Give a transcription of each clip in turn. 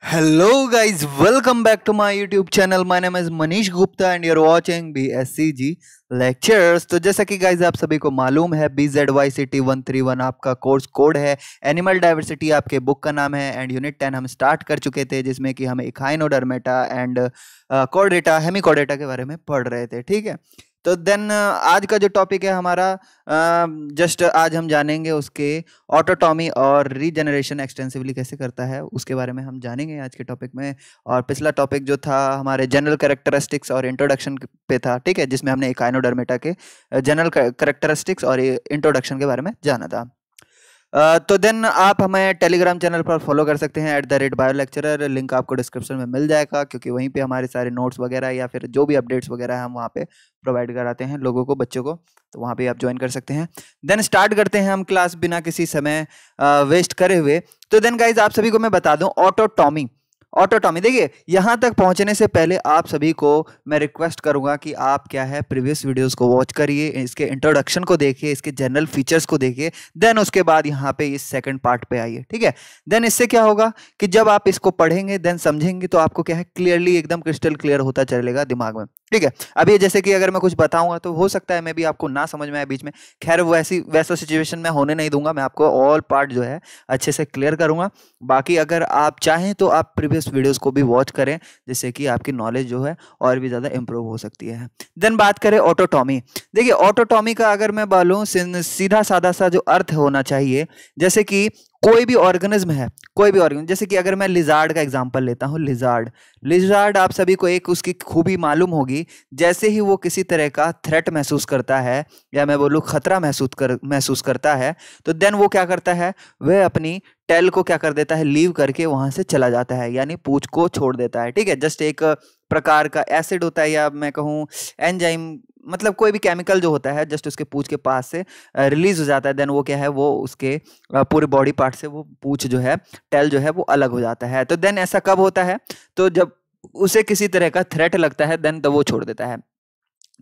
Hello guys, welcome back to my YouTube channel. My name is Manish Gupta B S C G lectures तो जैसा कि guys आप सभी को मालूम है B Z Y C T one three one आपका कोर्स कोड है एनिमल डाइवर्सिटी आपके बुक का नाम है एंड यूनिट टेन हम स्टार्ट कर चुके थे जिसमें कि हम इखाइनोडर्मेटा एंड कॉर्डेटा हेमिकोडेटा के बारे में पढ़ रहे थे ठीक है तो देन आज का जो टॉपिक है हमारा जस्ट आज हम जानेंगे उसके ऑटोटॉमी और रीजनरेशन एक्सटेंसिवली कैसे करता है उसके बारे में हम जानेंगे आज के टॉपिक में और पिछला टॉपिक जो था हमारे जनरल करेक्टरिस्टिक्स और इंट्रोडक्शन पे था ठीक है जिसमें हमने इकाइनोडर्मेटा के जनरल करेक्टरिस्टिक्स और इंट्रोडक्शन के बारे में जाना था तो देन आप हमें टेलीग्राम चैनल पर फॉलो कर सकते हैं at the rate bio lecture link आपको डिस्क्रिप्शन में मिल जाएगा क्योंकि वहीं पे हमारे सारे नोट्स वगैरह या फिर जो भी अपडेट्स वगैरह हम वहाँ पे प्रोवाइड कराते हैं लोगों को बच्चों को तो वहाँ पे आप ज्वाइन कर सकते हैं देन स्टार्ट करते हैं हम क्लास बिना किसी समय वेस्ट करे हुए तो देन गाइज आप सभी को मैं बता दूँ ऑटोटॉमी ऑटोटॉमी देखिए यहाँ तक पहुँचने से पहले आप सभी को मैं रिक्वेस्ट करूँगा कि आप क्या है प्रीवियस वीडियोस को वॉच करिए इसके इंट्रोडक्शन को देखिए इसके जनरल फीचर्स को देखिए देन उसके बाद यहाँ पे इस सेकंड पार्ट पे आइए ठीक है देन इससे क्या होगा कि जब आप इसको पढ़ेंगे देन समझेंगे तो आपको क्या है क्लियरली एकदम क्रिस्टल क्लियर होता चलेगा दिमाग में ठीक है अभी जैसे कि अगर मैं कुछ बताऊंगा तो हो सकता है मैं भी आपको ना समझ में आए बीच में खैर वैसी वैसा सिचुएशन में होने नहीं दूंगा मैं आपको ऑल पार्ट जो है अच्छे से क्लियर करूंगा बाकी अगर आप चाहें तो आप प्रीवियस इस वीडियोस को भी वॉच करें जिससे कि आपकी नॉलेज जो है और भी ज़्यादा इंप्रूव हो सकती है देन बात करें ऑटोटॉमी देखिए ऑटोटॉमी का अगर मैं बोलूँ सीधा साधा सा जो अर्थ होना चाहिए जैसे कि कोई भी ऑर्गेनिज्म है कोई भी ऑर्गेनिज्म जैसे कि अगर मैं लिजार्ड का एग्जांपल लेता हूँ लिजार्ड लिजार्ड आप सभी को एक उसकी खूबी मालूम होगी जैसे ही वो किसी तरह का थ्रेट महसूस करता है या मैं बोलूँ खतरा महसूस कर महसूस करता है तो देन वो क्या करता है वह अपनी टेल को क्या कर देता है लीव करके वहाँ से चला जाता है यानी पूछ को छोड़ देता है ठीक है जस्ट एक प्रकार का एसिड होता है या मैं कहूँ एंजाइम मतलब कोई भी केमिकल जो होता है जस्ट उसके पूछ के पास से रिलीज हो जाता है देन वो क्या है वो उसके पूरे बॉडी पार्ट से वो पूछ जो है टेल जो है वो अलग हो जाता है तो देन ऐसा कब होता है तो जब उसे किसी तरह का थ्रेट लगता है देन तो वो छोड़ देता है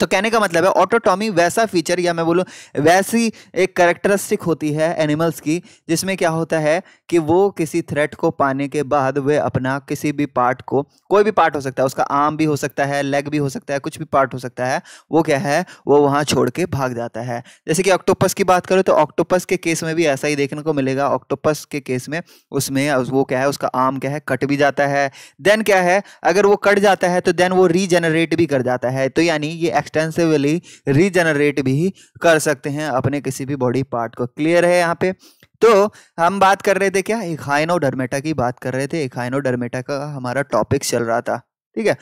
तो कहने का मतलब है ऑटोटॉमी वैसा फीचर या मैं बोलूँ वैसी एक करेक्टरिस्टिक होती है एनिमल्स की जिसमें क्या होता है कि वो किसी थ्रेट को पाने के बाद वे अपना किसी भी पार्ट को कोई भी पार्ट हो सकता है उसका आर्म भी हो सकता है लेग भी हो सकता है कुछ भी पार्ट हो सकता है वो क्या है वो वहाँ छोड़ के भाग जाता है जैसे कि ऑक्टोपस की बात करो तो ऑक्टोपस के केस में भी ऐसा ही देखने को मिलेगा ऑक्टोपस के केस में उसमें वो क्या है उसका आर्म क्या है कट भी जाता है देन क्या है अगर वो कट जाता है तो देन वो रीजनरेट भी कर जाता है तो यानी ये एक्सटेंसिवली रीजनरेट भी कर सकते हैं अपने किसी भी बॉडी पार्ट को क्लियर है यहाँ पे तो हम बात कर रहे थे क्या डरमेटा की बात कर रहे थे डरमेटा का हमारा टॉपिक चल रहा था ठीक है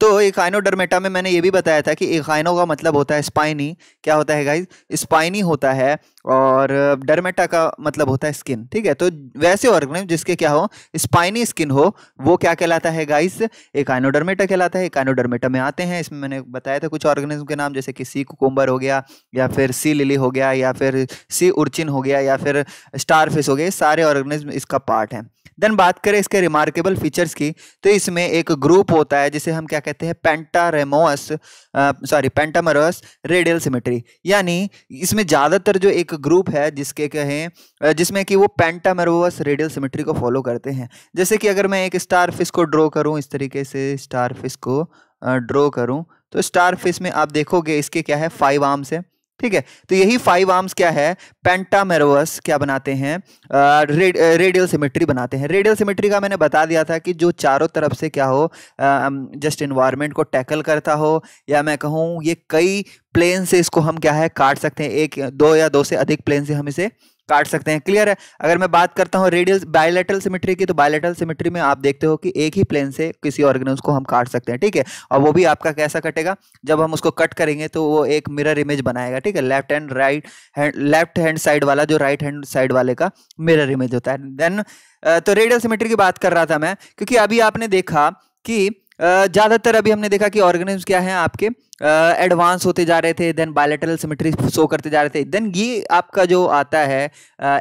तो इकाइनोडर्मेटा में मैंने ये भी बताया था कि इकाइनो का मतलब होता है स्पाइनी क्या होता है गाइज स्पाइनी होता है और डर्मेटा का मतलब होता है स्किन ठीक है तो वैसे ऑर्गेनिज्म जिसके क्या हो स्पाइनी स्किन हो वो क्या कहलाता है गाइस इकाइनोडर्मेटा कहलाता है इकाइनोडर्मेटा में आते हैं इसमें मैंने बताया था कुछ ऑर्गेनिज्म के नाम जैसे कि सी कुकुम्बर हो गया या फिर सी लिली हो गया या फिर सी उर्चिन हो गया या फिर स्टार फिश हो गया सारे ऑर्गेनिज्म इसका पार्ट है देन बात करें इसके रिमार्केबल फीचर्स की तो इसमें एक ग्रुप होता है जिसे हम क्या कहते हैं pentamerous sorry pentamerous radial symmetry यानी इसमें ज़्यादातर जो एक ग्रुप है जिसके कहें जिसमें कि वो पेंटामरोस रेडियल सिमेट्री को फॉलो करते हैं जैसे कि अगर मैं एक स्टार फिश को ड्रॉ करूँ इस तरीके से स्टार फिश को ड्रॉ करूँ तो स्टार फिश में आप देखोगे इसके क्या है फाइव आर्म्स है ठीक है तो यही फाइव आर्म्स क्या है पेंटामेरोस क्या बनाते हैं रेडियल सिमेट्री बनाते हैं रेडियल सिमेट्री का मैंने बता दिया था कि जो चारों तरफ से क्या हो जस्ट इन्वायरमेंट को टैकल करता हो या मैं कहूँ ये कई प्लेन से इसको हम क्या है काट सकते हैं एक दो या दो से अधिक प्लेन से हम इसे काट सकते हैं क्लियर है अगर मैं बात करता हूँ रेडियल बायोलेटल सिमिट्री की तो बायोलेटल सिमिट्री में आप देखते हो कि एक ही प्लेन से किसी ऑर्गेनम्स को हम काट सकते हैं ठीक है और वो भी आपका कैसा कटेगा जब हम उसको कट करेंगे तो वो एक मिरर इमेज बनाएगा ठीक है left hand right hand left hand side वाला जो राइट हैंड साइड वाले का मिरर इमेज होता है देन तो रेडियल सिमेट्री की बात कर रहा था मैं क्योंकि अभी आपने देखा कि ज़्यादातर अभी हमने देखा कि ऑर्गेनिज्म क्या है आपके एडवांस uh, होते जा रहे थे देन बायोलेटरल सिमेट्री शो करते जा रहे थे देन ये आपका जो आता है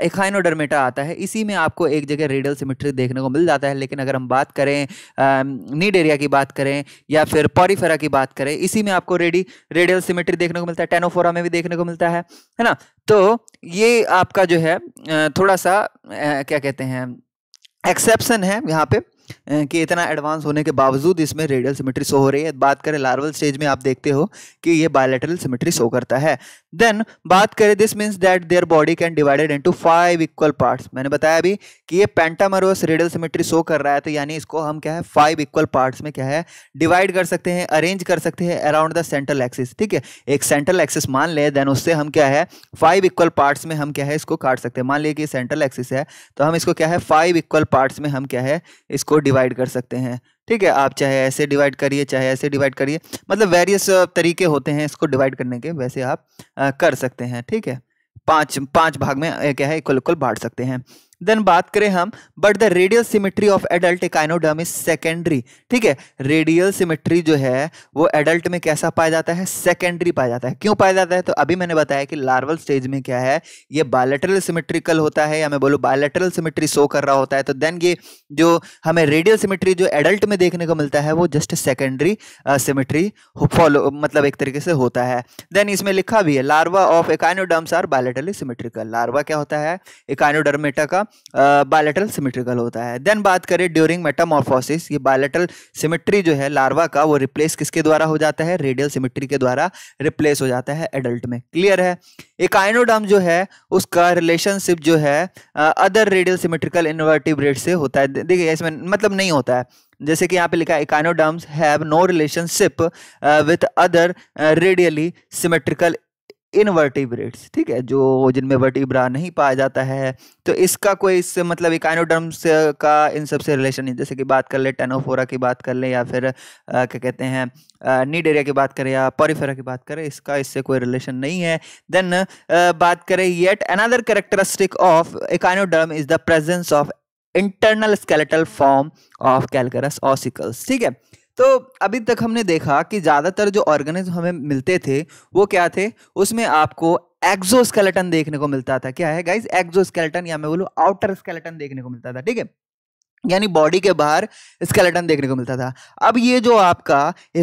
एखाइनोडर्मेटा आता है इसी में आपको एक जगह रेडियल सिमेट्री देखने को मिल जाता है लेकिन अगर हम बात करें नीड एरिया की बात करें या फिर पॉरीफेरा की बात करें इसी में आपको रेडी रेडियल सिमेट्री देखने को मिलता है टेनोफोरा में भी देखने को मिलता है है ना तो ये आपका जो है थोड़ा सा क्या कहते हैं एक्सेप्शन है यहाँ पर कि इतना एडवांस होने के बावजूद इसमें रेडियल सिमेट्री शो हो रही है बात करें लार्वल स्टेज में आप देखते हो कि ये बायोलेटरल सिमेट्री शो करता है देन बात करें this means that their body can divided into five equal parts मैंने बताया अभी कि ये पेंटामरोस रेडल सिमेट्री शो कर रहा है तो यानी इसको हम क्या है फाइव इक्वल पार्ट्स में क्या है डिवाइड कर सकते हैं अरेंज कर सकते हैं अराउंड द सेंट्रल एक्सिस ठीक है एक सेंट्रल एक्सिस मान ले देन उससे हम क्या है फाइव इक्वल पार्ट्स में हम क्या है इसको काट सकते हैं मान लीजिए कि सेंट्रल एक्सिस है तो हम इसको क्या है फाइव इक्वल पार्ट्स में हम क्या है इसको डिवाइड कर सकते हैं ठीक है आप चाहे ऐसे डिवाइड करिए चाहे ऐसे डिवाइड करिए मतलब वेरियस तरीके होते हैं इसको डिवाइड करने के वैसे आप आ, कर सकते हैं ठीक है पाँच पाँच भाग में क्या है इक्वल इक्वल बांट सकते हैं देन बात करें हम but the radial symmetry of adult echinoderm is secondary ठीक है रेडियल सिमेट्री जो है वो एडल्ट में कैसा पाया जाता है सेकेंडरी पाया जाता है क्यों पाया जाता है तो अभी मैंने बताया कि लार्वल स्टेज में क्या है ये बायोलेटरल सिमेट्रिकल होता है या मैं बोलूँ बायोलेटरल सिमेट्री शो कर रहा होता है तो देन ये जो हमें रेडियल सिमेट्री जो एडल्ट में देखने को मिलता है वो जस्ट सेकेंडरी सिमेट्री फॉलो मतलब एक तरीके से होता है देन इसमें लिखा भी है larva of echinoderms are bilaterally symmetrical larva क्या होता है एकाइनोडर्मेटा का बायलेटरल सिमेट्रिकल होता है देन बात करें ड्यूरिंग मेटामॉर्फोसिस ये बायलेटरल सिमेट्री जो है लार्वा का वो रिप्लेस किसके द्वारा हो जाता है रेडियल सिमेट्री के द्वारा रिप्लेस हो जाता है एडल्ट में क्लियर है एक आइनोडम जो है उसका रिलेशनशिप जो है अदर रेडियल सिमेट्रिकल इन्वर्टिब्रेट से होता है देखिए इसमें मतलब नहीं होता है जैसे कि यहाँ पे लिखा है echinoderms have no relationship with other radially symmetrical invertebrates ठीक है जो जिनमें वर्टिब्रा नहीं पाया जाता है तो इसका कोई इससे मतलब इकाइनोडर्म्स का इन सबसे रिलेशन नहीं जैसे कि बात कर ले टेनोफोरा की बात कर ले या फिर क्या कहते हैं नीड एरिया की बात करें या पॉरीफेरा की बात करें इसका इससे कोई रिलेशन नहीं है देन बात करें yet another characteristic of echinoderm is the presence of internal skeletal form of calcareous ossicles ठीक है तो अभी तक हमने देखा कि ज़्यादातर जो ऑर्गेनिज्म हमें मिलते थे वो क्या थे उसमें आपको एक्जोस्केलेटन देखने को मिलता था क्या है गाइज एक्जोस्केलेटन या मैं बोलूँ आउटर स्केलेटन देखने को मिलता था ठीक है यानी बॉडी के बाहर स्केलेटन देखने को मिलता था अब ये जो आपका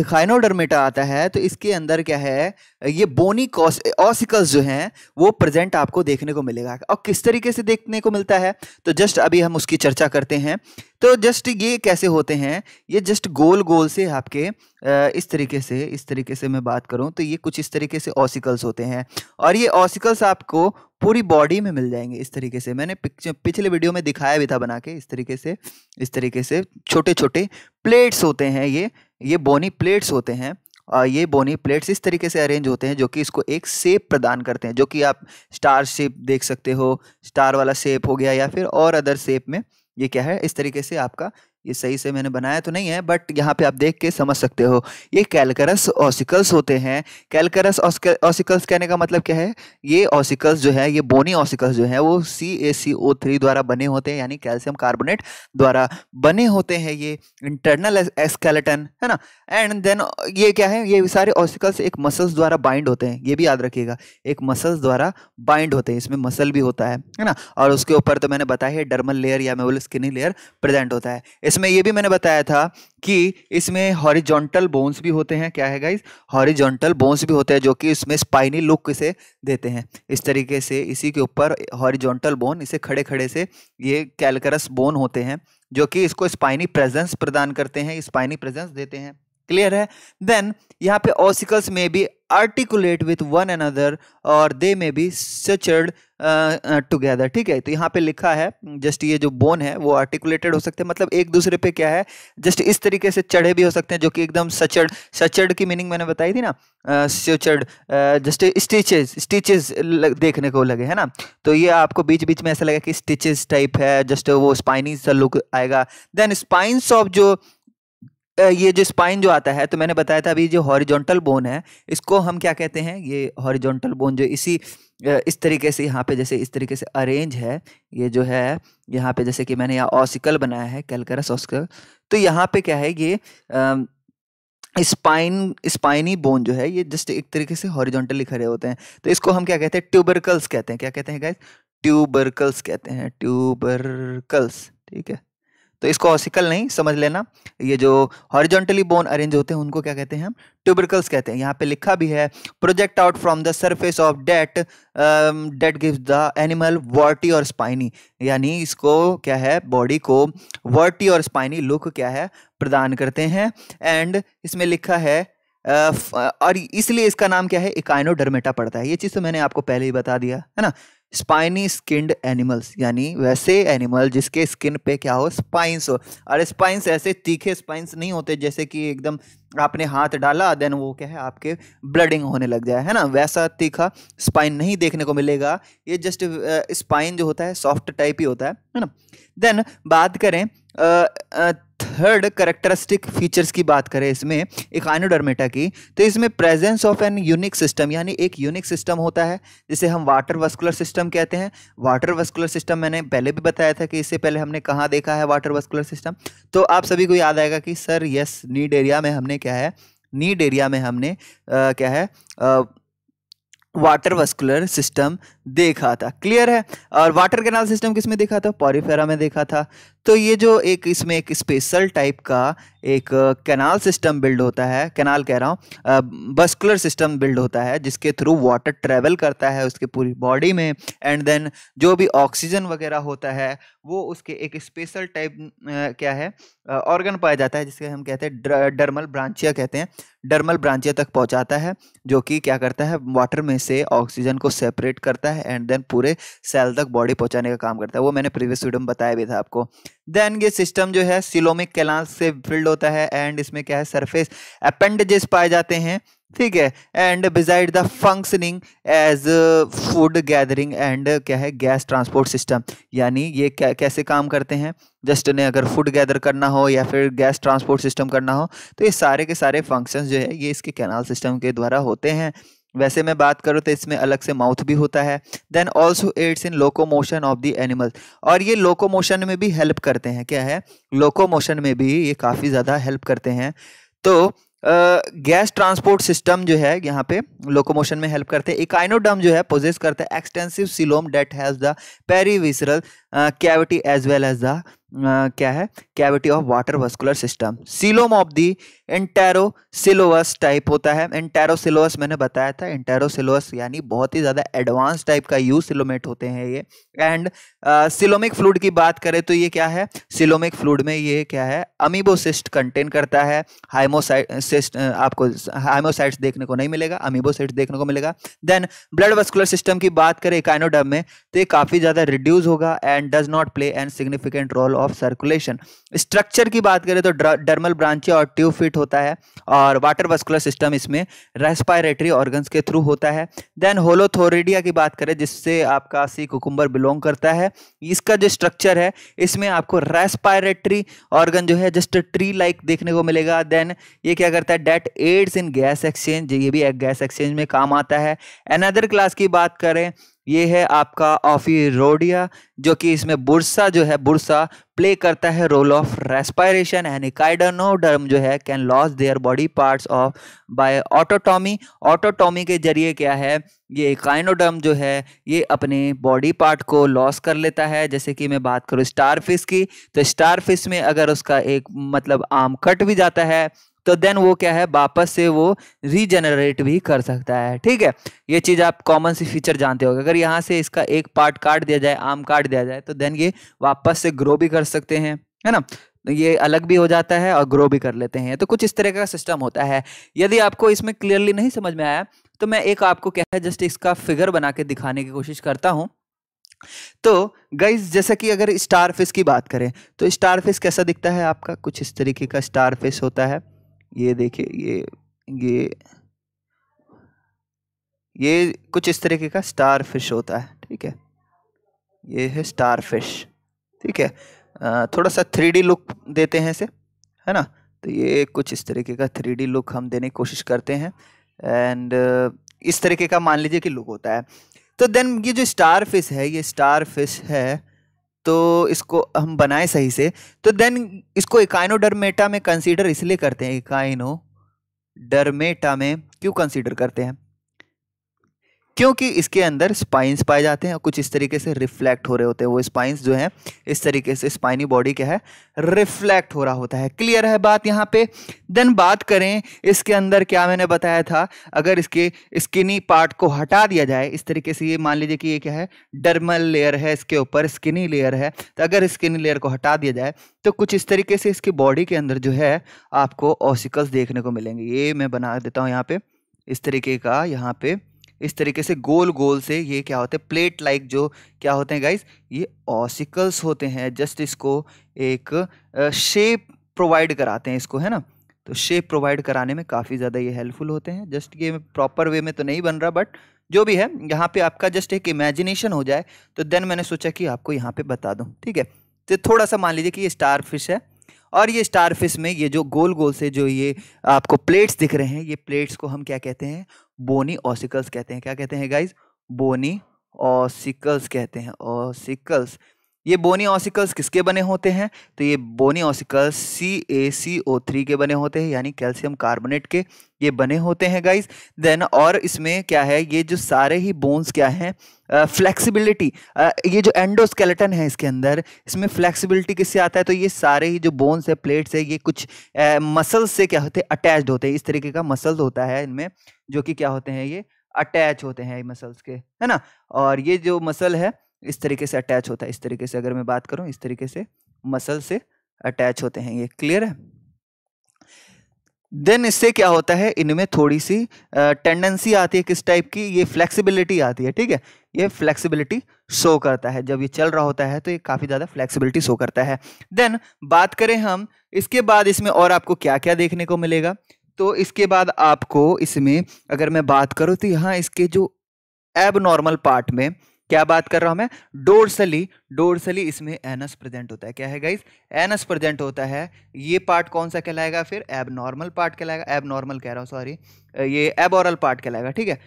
खाइनोडर्मेटा आता है तो इसके अंदर क्या है ये बोनी ऑसिकल्स जो हैं वो प्रेजेंट आपको देखने को मिलेगा और किस तरीके से देखने को मिलता है तो जस्ट अभी हम उसकी चर्चा करते हैं तो जस्ट ये कैसे होते हैं ये जस्ट गोल गोल से आपके इस तरीके से इस तरीके से मैं बात करूँ तो ये कुछ इस तरीके से ऑसिकल्स होते हैं और ये ऑसिकल्स आपको पूरी बॉडी में मिल जाएंगे इस तरीके से मैंने पिछले वीडियो में दिखाया भी था बना के इस तरीके से इस तरीके से छोटे छोटे प्लेट्स होते हैं ये ये बोनी प्लेट्स होते हैं ये बोनी प्लेट्स इस तरीके से अरेंज होते हैं जो कि इसको एक शेप प्रदान करते हैं जो कि आप स्टार शेप देख सकते हो स्टार वाला शेप हो गया या फिर और अदर शेप में ये क्या है इस तरीके से आपका ये सही से मैंने बनाया तो नहीं है बट यहाँ पे आप देख के समझ सकते हो ये कैलकरस ऑसिकल्स होते हैं कैलकरस ऑसिकल्स कहने का मतलब क्या है ये ऑसिकल्स जो है ये बोनी ऑसिकल्स जो है वो सी ए सी ओ थ्री द्वारा बने होते हैं यानी कैल्शियम कार्बोनेट द्वारा बने होते हैं ये इंटरनल एस्केलेटन है ना एंड देन ये क्या है ये सारे ऑसिकल्स एक मसल्स द्वारा बाइंड होते हैं ये भी याद रखिएगा एक मसल्स द्वारा बाइंड होते हैं इसमें मसल भी होता है है ना और उसके ऊपर तो मैंने बताया डर्मल लेयर या मैं मेबल स्किनी लेयर प्रेजेंट होता है इसमें ये भी मैंने बताया था कि इसमें हॉरिजॉन्टल बोन्स भी होते हैं क्या है गाइज हॉरिजॉन्टल बोन्स भी होते हैं जो कि इसमें स्पाइनी लुक इसे देते हैं इस तरीके से इसी के ऊपर हॉरिजॉन्टल बोन इसे खड़े खड़े से ये कैलकरस बोन होते हैं जो कि इसको स्पाइनी प्रेजेंस प्रदान करते हैं स्पाइनी प्रेजेंस देते हैं क्लियर है देन यहाँ पे ऑसिकल्स में भी आर्टिकुलेट विथ वन अनदर और दे मे बी सचर्ड टुगेदर ठीक है तो यहाँ पे लिखा है जस्ट ये जो बोन है वो आर्टिकुलेटेड हो सकते हैं मतलब एक दूसरे पे क्या है जस्ट इस तरीके से चढ़े भी हो सकते हैं जो कि एकदम सचर्ड सचर्ड की मीनिंग मैंने बताई थी ना सचर्ड जस्ट स्टिचेज स्टिचेज देखने को लगे है ना तो ये आपको बीच बीच में ऐसा लगे कि स्टिचेज टाइप है जस्ट वो स्पाइनी सा लुक आएगा देन स्पाइन्स ऑफ जो ये जो स्पाइन जो आता है तो मैंने बताया था अभी जो हॉरिजॉन्टल बोन है इसको हम क्या कहते हैं ये हॉरिजॉन्टल बोन जो इसी इस तरीके से यहाँ पे जैसे इस तरीके से अरेंज है ये जो है यहाँ पे जैसे कि मैंने यहाँ ऑसिकल बनाया है कैलकरस ऑसिकल तो यहाँ पे क्या है ये स्पाइन स्पाइनी बोन जो है ये जस्ट एक तरीके से हॉरिजॉन्टली खड़े होते हैं तो इसको हम क्या कहते हैं ट्यूबरकल्स कहते हैं क्या कहते हैं गाइज ट्यूबरकल्स कहते हैं ट्यूबरकल्स ठीक है तो इसको ऑसिकल नहीं समझ लेना ये जो हॉरिजॉन्टली बोन अरेंज होते हैं उनको क्या कहते हैं हम ट्यूबरकल्स कहते हैं यहाँ पे लिखा भी है project out from the surface of that that gives the animal warty और स्पाइनी यानी इसको क्या है बॉडी को वर्टी और स्पाइनी लुक क्या है प्रदान करते हैं एंड इसमें लिखा है uh, और इसलिए इसका नाम क्या है इकाइनोडर्मेटा पड़ता है ये चीज़ तो मैंने आपको पहले ही बता दिया है ना स्पाइनी स्किन्ड एनिमल्स यानी वैसे एनिमल जिसके स्किन पे क्या हो स्पाइंस हो और स्पाइंस ऐसे तीखे स्पाइंस नहीं होते जैसे कि एकदम आपने हाथ डाला देन वो क्या है आपके ब्लडिंग होने लग जाए है ना वैसा तीखा स्पाइन नहीं देखने को मिलेगा ये जस्ट स्पाइन जो होता है सॉफ्ट टाइप ही होता है है ना देन बात करें थर्ड करेक्टरिस्टिक फीचर्स की बात करें इसमें इकानोडर्मेटा की तो इसमें presence of an unique system यानी एक यूनिक सिस्टम होता है जिसे हम वाटर वस्कुलर सिस्टम कहते हैं वाटर वस्कुलर सिस्टम मैंने पहले भी बताया था कि इससे पहले हमने कहाँ देखा है वाटर वस्कुलर सिस्टम तो आप सभी को याद आएगा कि सर यस नीड एरिया में हमने क्या है नीड एरिया में हमने आ, क्या है आ, वाटर वस्कुलर सिस्टम देखा था क्लियर है और वाटर कैनाल सिस्टम किस में देखा था पॉरीफेरा में देखा था तो ये जो एक इसमें एक स्पेशल टाइप का एक कैनाल सिस्टम बिल्ड होता है कैनाल कह रहा हूँ बस्कुलर सिस्टम बिल्ड होता है जिसके थ्रू वाटर ट्रेवल करता है उसके पूरी बॉडी में एंड देन जो भी ऑक्सीजन वगैरह होता है वो उसके एक स्पेशल टाइप क्या है ऑर्गन पाया जाता है जिसके हम कहते हैं डर्मल ब्रांचिया कहते हैं डर्मल ब्रांचिया तक पहुँचाता है जो कि क्या करता है वाटर में से ऑक्सीजन को सेपरेट करता है एंड देन पूरे सेल तक बॉडी पहुँचाने का काम करता है वो मैंने प्रीवियस वीडियो में बताया भी था आपको देन ये सिस्टम जो है सिलोमिक कैलांस से फिल्ड होता है एंड इसमें क्या है सरफेस अपेंडजेस पाए जाते हैं ठीक है and beside the functioning as food gathering and क्या है गैस ट्रांसपोर्ट सिस्टम यानी ये क्या कैसे काम करते हैं जस्ट ने अगर फूड गैदर करना हो या फिर गैस ट्रांसपोर्ट सिस्टम करना हो तो ये सारे के सारे फंक्शंस जो है ये इसके कैनाल सिस्टम के द्वारा होते हैं वैसे मैं बात करूँ तो इसमें अलग से माउथ भी होता है then also aids in locomotion of the animals और ये लोकोमोशन में भी हेल्प करते हैं क्या है लोकोमोशन में भी ये काफ़ी ज़्यादा हेल्प करते हैं तो गैस ट्रांसपोर्ट सिस्टम जो है यहाँ पे लोकोमोशन में हेल्प करते हैं इकाइनोडम जो है पोजेस करते हैं extensive coelom that has the perivisceral cavity as well as the क्या है cavity of water vascular system coelom of the enterocoelous type होता है इंटेरोसिलोअस मैंने बताया था इंटेरोसिलोअस यानी बहुत ही ज़्यादा एडवांस टाइप का यू सिलोमेट होते हैं ये एंड सिलोमिक फ्लूड की बात करें तो ये क्या है सिलोमिक फ्लूड में ये क्या है अमीबोसिस्ट कंटेन करता है हाइमोसाइट आपको हाइमोसाइट्स देखने को नहीं मिलेगा अमीबोसाइट्स देखने को मिलेगा देन ब्लड वस्कुलर सिस्टम की बात करें इकाइनोडर्म में तो ये काफ़ी ज़्यादा रिड्यूज होगा and does not play an significant role of circulation structure की बात करें तो डर्मल ब्रांचे और ट्यूब फिट होता है और वाटर वस्कुलर सिस्टम इसमें रेस्पायरेटरी ऑर्गन्स के थ्रू होता है देन होलोथोरिडिया की बात करें जिससे आपका सी कुकुम्बर बिलोंग करता है इसका जो स्ट्रक्चर है इसमें आपको रेस्पायरेटरी ऑर्गन जो है जस्ट ट्री लाइक देखने को मिलेगा देन ये क्या करता है that aids in gas exchange ये भी एक गैस एक्सचेंज में काम आता है अनदर क्लास की बात करें ये है आपका ऑफी रोडिया जो कि इसमें बुरसा जो है बुरसा प्ले करता है role of respiration and echinoderm जो है can loss their body parts off by autotomy autotomy के जरिए क्या है ये इकाइनोडर्म जो है ये अपने बॉडी पार्ट को लॉस कर लेता है जैसे कि मैं बात करूँ फिश की तो फिश में अगर उसका एक मतलब आम कट भी जाता है तो देन वो क्या है वापस से वो रीजनरेट भी कर सकता है ठीक है ये चीज़ आप कॉमन सी फीचर जानते हो अगर यहाँ से इसका एक पार्ट काट दिया जाए आम काट दिया जाए तो देन ये वापस से ग्रो भी कर सकते हैं है ना ये अलग भी हो जाता है और ग्रो भी कर लेते हैं तो कुछ इस तरह का सिस्टम होता है यदि आपको इसमें क्लियरली नहीं समझ में आया तो मैं एक आपको क्या है जस्ट इसका फिगर बना के दिखाने की कोशिश करता हूँ तो गई जैसा कि अगर स्टार फिश की बात करें तो स्टार फिश कैसा दिखता है आपका कुछ इस तरीके का स्टार फिश होता है ये देखिए ये ये ये कुछ इस तरीके का स्टार फिश होता है ठीक है ये है स्टार फिश ठीक है आ, थोड़ा सा थ्री लुक देते हैं इसे है ना तो ये कुछ इस तरीके का थ्री लुक हम देने की कोशिश करते हैं एंड इस तरीके का मान लीजिए कि लुक होता है तो देन ये जो स्टार फिश है ये स्टार फिश है तो इसको हम बनाए सही से तो देन इसको इकाइनोडर्मेटा में कंसीडर इसलिए करते हैं इकाइनो डरमेटा में क्यों कंसीडर करते हैं क्योंकि इसके अंदर स्पाइंस पाए जाते हैं और कुछ इस तरीके से रिफ्लेक्ट हो रहे होते हैं वो स्पाइंस जो हैं इस तरीके से स्पाइनी बॉडी क्या है रिफ्लेक्ट हो रहा होता है क्लियर है बात यहाँ पे देन बात करें इसके अंदर क्या मैंने बताया था अगर इसके स्किनी पार्ट को हटा दिया जाए इस तरीके से ये मान लीजिए कि ये क्या है डर्मल लेयर है इसके ऊपर स्किनी लेयर है तो अगर स्किनी लेयर को हटा दिया जाए तो कुछ इस तरीके से इसकी बॉडी के अंदर जो है आपको ऑसिकल्स देखने को मिलेंगे ये मैं बना देता हूँ यहाँ पे इस तरीके का यहाँ पे इस तरीके से गोल गोल से ये क्या होते हैं प्लेट लाइक जो क्या होते हैं गाइज ये ऑसिकल्स होते हैं जस्ट इसको एक शेप प्रोवाइड कराते हैं इसको है ना तो शेप प्रोवाइड कराने में काफ़ी ज़्यादा ये हेल्पफुल होते हैं जस्ट ये प्रॉपर वे में तो नहीं बन रहा बट जो भी है यहाँ पे आपका जस्ट एक इमेजिनेशन हो जाए तो देन मैंने सोचा कि आपको यहाँ पे बता दूँ ठीक है तो थोड़ा सा मान लीजिए कि ये स्टार फिश है और ये स्टार फिश में ये जो गोल गोल से जो ये आपको प्लेट्स दिख रहे हैं ये प्लेट्स को हम क्या कहते हैं बोनी ऑसिकल्स कहते हैं क्या कहते हैं गाइज बोनी ऑसिकल्स कहते हैं ऑसिकल्स ये बोनी ऑसिकल्स किसके बने होते हैं तो ये बोनी ऑसिकल्स सी ए सी ओ थ्री के बने होते हैं यानी कैल्शियम कार्बोनेट के ये बने होते हैं गाइस देन और इसमें क्या है ये जो सारे ही बोन्स क्या हैं फ्लेक्सिबिलिटी uh, uh, ये जो एंडोस्केलेटन है इसके अंदर इसमें फ्लेक्सिबिलिटी किससे आता है तो ये सारे ही जो बोन्स है प्लेट्स है ये कुछ मसल्स uh, से क्या होते हैं अटैच्ड होते हैं इस तरीके का मसल्स होता है इनमें जो कि क्या होते हैं ये अटैच होते हैं मसल्स के है ना और ये जो मसल है इस तरीके से अटैच होता है इस तरीके से अगर मैं बात करूँ इस तरीके से मसल से अटैच होते हैं ये क्लियर है देन इससे क्या होता है इनमें थोड़ी सी टेंडेंसी आती है किस टाइप की ये फ्लेक्सिबिलिटी आती है ठीक है ये फ्लेक्सिबिलिटी शो करता है जब ये चल रहा होता है तो ये काफ़ी ज़्यादा फ्लेक्सिबिलिटी शो करता है देन बात करें हम इसके बाद इसमें और आपको क्या क्या देखने को मिलेगा तो इसके बाद आपको इसमें अगर मैं बात करूँ तो यहाँ इसके जो एब नॉर्मल पार्ट में क्या बात कर रहा हूं मैं डोरसली डोरसली इसमें एनस प्रेजेंट होता है क्या है गाइस एनस प्रेजेंट होता है ये पार्ट कौन सा कहलाएगा फिर एबनॉर्मल पार्ट कहलाएगा एबनॉर्मल कह रहा हूं सॉरी ये एब ऑरल पार्ट कहलाएगा ठीक है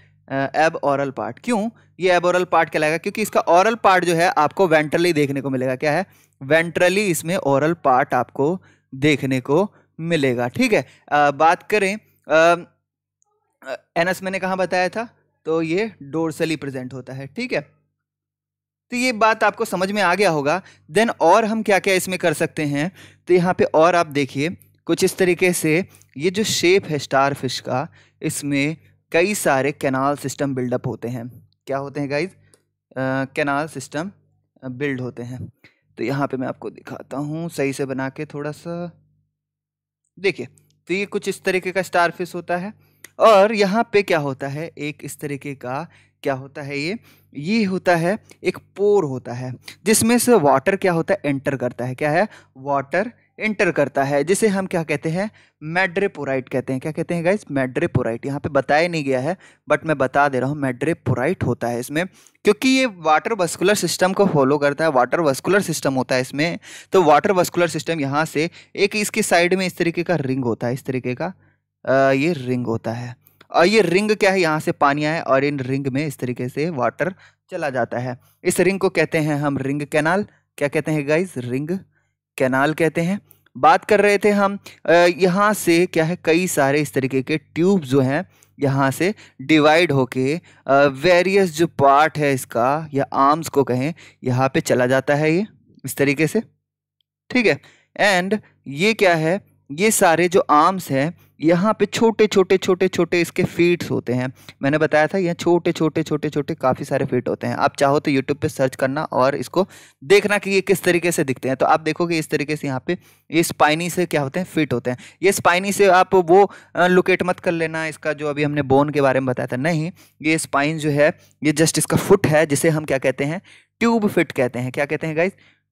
एब ऑरल पार्ट क्यों ये एब ऑरल पार्ट कहलाएगा क्योंकि इसका ऑरल पार्ट जो है आपको वेंट्रली देखने को मिलेगा क्या है वेंट्रली इसमें ऑरल पार्ट आपको देखने को मिलेगा ठीक है आ, बात करें एनएस मैंने कहाँ बताया था तो ये डोरसली प्रेजेंट होता है ठीक है तो ये बात आपको समझ में आ गया होगा देन और हम क्या क्या इसमें कर सकते हैं तो यहाँ पे और आप देखिए कुछ इस तरीके से ये जो शेप है स्टार फिश का इसमें कई सारे कैनाल सिस्टम बिल्डअप होते हैं क्या होते हैं गाइज कैनाल सिस्टम बिल्ड होते हैं तो यहाँ पे मैं आपको दिखाता हूँ सही से बना के थोड़ा सा देखिए तो ये कुछ इस तरीके का स्टार फिश होता है और यहाँ पे क्या होता है एक इस तरीके का क्या होता है ये ये होता है एक पोर होता है जिसमें से वाटर क्या होता है एंटर करता है क्या है वाटर एंटर करता है जिसे हम क्या कहते हैं मेड्रेपोराइट कहते हैं क्या कहते हैं गाइज मेड्रेपोराइट यहाँ पे बताया नहीं गया है बट मैं बता दे रहा हूँ मेड्रेपोराइट होता है इसमें क्योंकि ये वाटर वस्कुलर सिस्टम को फॉलो करता है वाटर वस्कुलर सिस्टम होता है इसमें तो वाटर वस्कुलर सिस्टम यहाँ से एक इसकी साइड में इस तरीके का रिंग होता है इस तरीके का आ, ये रिंग होता है और ये रिंग क्या है यहाँ से पानी आए और इन रिंग में इस तरीके से वाटर चला जाता है इस रिंग को कहते हैं हम रिंग कैनाल क्या कहते हैं गाइज रिंग कैनाल कहते हैं बात कर रहे थे हम यहाँ से क्या है कई सारे इस तरीके के ट्यूब जो हैं यहाँ से डिवाइड होके वेरियस जो पार्ट है इसका या आर्म्स को कहें यहाँ पे चला जाता है ये इस तरीके से ठीक है एंड ये क्या है ये सारे जो आर्म्स हैं यहाँ पे छोटे छोटे छोटे छोटे इसके फीट्स होते हैं मैंने बताया था यहाँ छोटे छोटे छोटे छोटे काफ़ी सारे फीट होते हैं आप चाहो तो यूट्यूब पे सर्च करना और इसको देखना कि ये किस तरीके से दिखते हैं तो आप देखोगे इस तरीके से यहाँ पे ये स्पाइनी से क्या होते हैं फिट होते हैं ये स्पाइनी से आप वो लोकेट मत कर लेना इसका जो अभी हमने बोन के बारे में बताया था नहीं ये स्पाइन जो है ये जस्ट इसका फुट है जिसे हम क्या कहते हैं ट्यूब फिट कहते हैं क्या कहते हैं गाइज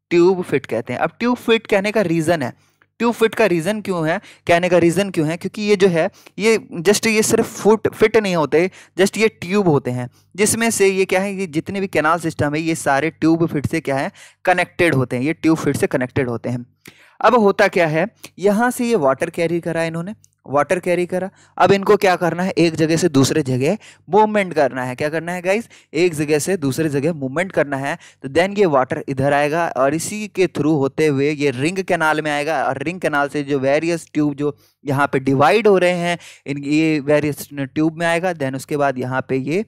ट्यूब फिट कहते हैं अब ट्यूब फिट कहने का रीज़न है टू फिट का रीज़न क्यों है कहने का रीज़न क्यों है क्योंकि ये जो है ये जस्ट ये सिर्फ फुट फिट नहीं होते जस्ट ये ट्यूब होते हैं जिसमें से ये क्या है ये जितने भी कैनाल सिस्टम है ये सारे ट्यूब फिट से क्या है कनेक्टेड होते हैं ये ट्यूब फिट से कनेक्टेड होते हैं अब होता क्या है यहाँ से ये वाटर कैरी करा इन्होंने वाटर कैरी करा अब इनको क्या करना है एक जगह से दूसरे जगह मूवमेंट करना है क्या करना है गाइस एक जगह से दूसरे जगह मूवमेंट करना है तो देन ये वाटर इधर आएगा और इसी के थ्रू होते हुए ये रिंग कैनाल में आएगा और रिंग कैनाल से जो वेरियस ट्यूब जो यहाँ पे डिवाइड हो रहे हैं इन ये वेरियस ट्यूब में आएगा देन उसके बाद यहाँ पे ये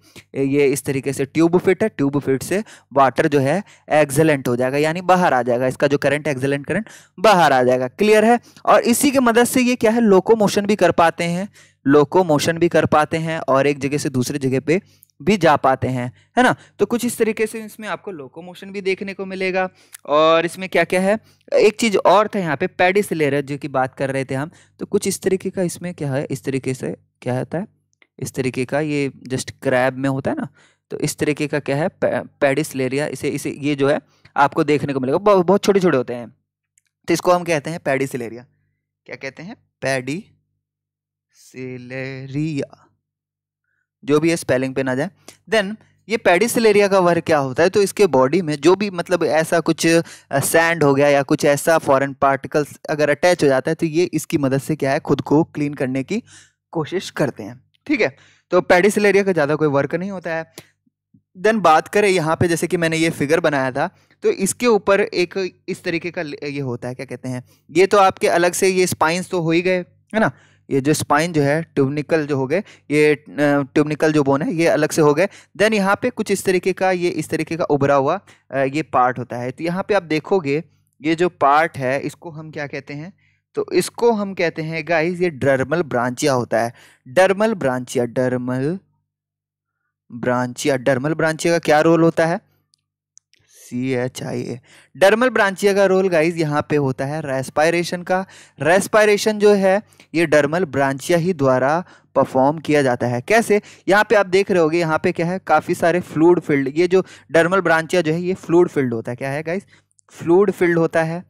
ये इस तरीके से ट्यूब फिट है ट्यूब फिट से वाटर जो है एक्सलेंट हो जाएगा यानी बाहर आ जाएगा इसका जो करंट एक्सलेंट करंट बाहर आ जाएगा क्लियर है और इसी के मदद से ये क्या है लोकोमोशन भी कर पाते हैं लोको मोशन भी कर पाते हैं और एक जगह से दूसरे जगह पे भी जा पाते हैं है ना तो कुछ इस तरीके से इसमें आपको लोको मोशन भी देखने को मिलेगा और इसमें क्या क्या है एक चीज़ और था यहाँ पे पेडिसलेरस जो की बात कर रहे थे हम तो कुछ इस तरीके का इसमें क्या है इस तरीके से क्या होता है इस तरीके का ये जस्ट क्रैब में होता है ना तो इस तरीके का क्या है पेडिसलेरिया इसे इसे ये जो है आपको देखने को मिलेगा बहुत छोटे छोटे होते हैं तो इसको हम कहते हैं पेडिसलेरिया क्या कहते हैं पेडी सेलेरिया जो भी है स्पेलिंग पे ना जाए देन ये पेडिसलेरिया का वर्क क्या होता है तो इसके बॉडी में जो भी मतलब ऐसा कुछ सैंड हो गया या कुछ ऐसा फॉरेन पार्टिकल्स अगर अटैच हो जाता है तो ये इसकी मदद से क्या है खुद को क्लीन करने की कोशिश करते हैं ठीक है तो पेडिसलेरिया का ज़्यादा कोई वर्क नहीं होता है देन बात करें यहाँ पे जैसे कि मैंने ये फिगर बनाया था तो इसके ऊपर एक इस तरीके का ये होता है क्या कहते हैं ये तो आपके अलग से ये स्पाइंस तो हो ही गए है ना ये जो स्पाइन जो है ट्यूबनिकल जो हो गए ये ट्यूबनिकल जो बोन है ये अलग से हो गए देन यहाँ पे कुछ इस तरीके का ये इस तरीके का उभरा हुआ ये पार्ट होता है तो यहाँ पे आप देखोगे ये जो पार्ट है इसको हम क्या कहते हैं तो इसको हम कहते हैं गाइस ये डर्मल ब्रांचिया होता है dermal branchia dermal branchia dermal branchia का क्या रोल होता है C H I A dermal branchia का रोल गाइज यहाँ पे होता है रेस्पायरेशन का रेस्पायरेशन जो है ये डर्मल ब्रांचिया ही द्वारा परफॉर्म किया जाता है कैसे यहाँ पे आप देख रहे होगे यहाँ पे क्या है काफ़ी सारे फ्लूड फील्ड ये जो डर्मल ब्रांचिया जो है ये फ्लूड फील्ड होता है क्या है गाइज फ्लूड फील्ड होता है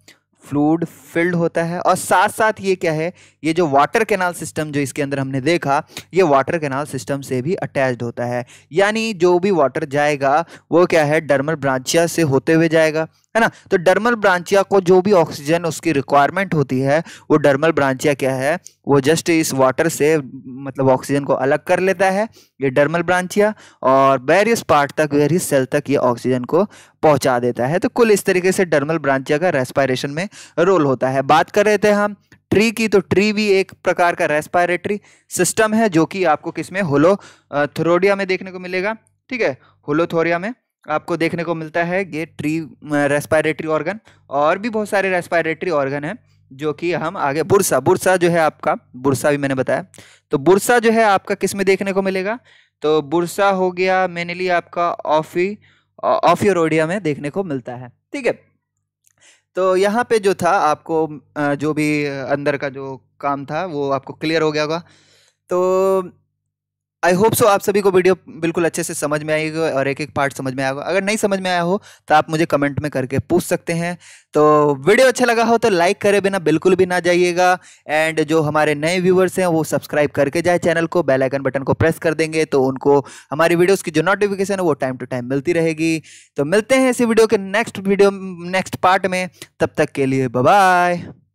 फ्लूड फिल्ड होता है और साथ साथ ये क्या है ये जो वाटर कैनाल सिस्टम जो इसके अंदर हमने देखा ये वाटर कैनाल सिस्टम से भी अटैच्ड होता है यानी जो भी वाटर जाएगा वो क्या है डर्मल ब्रांचिया से होते हुए जाएगा है ना तो डर्मल ब्रांचिया को जो भी ऑक्सीजन उसकी रिक्वायरमेंट होती है वो डर्मल ब्रांचिया क्या है वो जस्ट इस वाटर से मतलब ऑक्सीजन को अलग कर लेता है ये डर्मल ब्रांचिया और वेरियस पार्ट तक वेरियस सेल तक ये ऑक्सीजन को पहुंचा देता है तो कुल इस तरीके से डर्मल ब्रांचिया का रेस्पायरेशन में रोल होता है बात कर रहे थे हम ट्री की तो ट्री भी एक प्रकार का रेस्पायरेटरी सिस्टम है जो कि आपको किसमें होलो थ्रोडिया में देखने को मिलेगा ठीक है होलोथोरिया में आपको देखने को मिलता है ये ट्री रेस्पायरेटरी ऑर्गन और भी बहुत सारे रेस्पायरेटरी ऑर्गन हैं जो कि हम आगे बुरसा बुरसा जो है आपका बुरसा भी मैंने बताया तो बुरसा जो है आपका किस में देखने को मिलेगा तो बुरसा हो गया मेनली आपका ऑफी ऑफियोरोडिया में देखने को मिलता है ठीक है तो यहाँ पे जो था आपको जो भी अंदर का जो काम था वो आपको क्लियर हो गया होगा तो आई होप सो आप सभी को वीडियो बिल्कुल अच्छे से समझ में आएगी और एक एक पार्ट समझ में आएगा अगर नहीं समझ में आया हो तो आप मुझे कमेंट में करके पूछ सकते हैं तो वीडियो अच्छा लगा हो तो लाइक करे बिना बिल्कुल भी ना जाइएगा एंड जो हमारे नए व्यूवर्स हैं वो सब्सक्राइब करके जाए चैनल को बेल आइकन बटन को प्रेस कर देंगे तो उनको हमारी वीडियोज़ की जो नोटिफिकेशन है वो टाइम टू टाइम मिलती रहेगी तो मिलते हैं इसी वीडियो के नेक्स्ट वीडियो नेक्स्ट पार्ट में तब तक के लिए बाय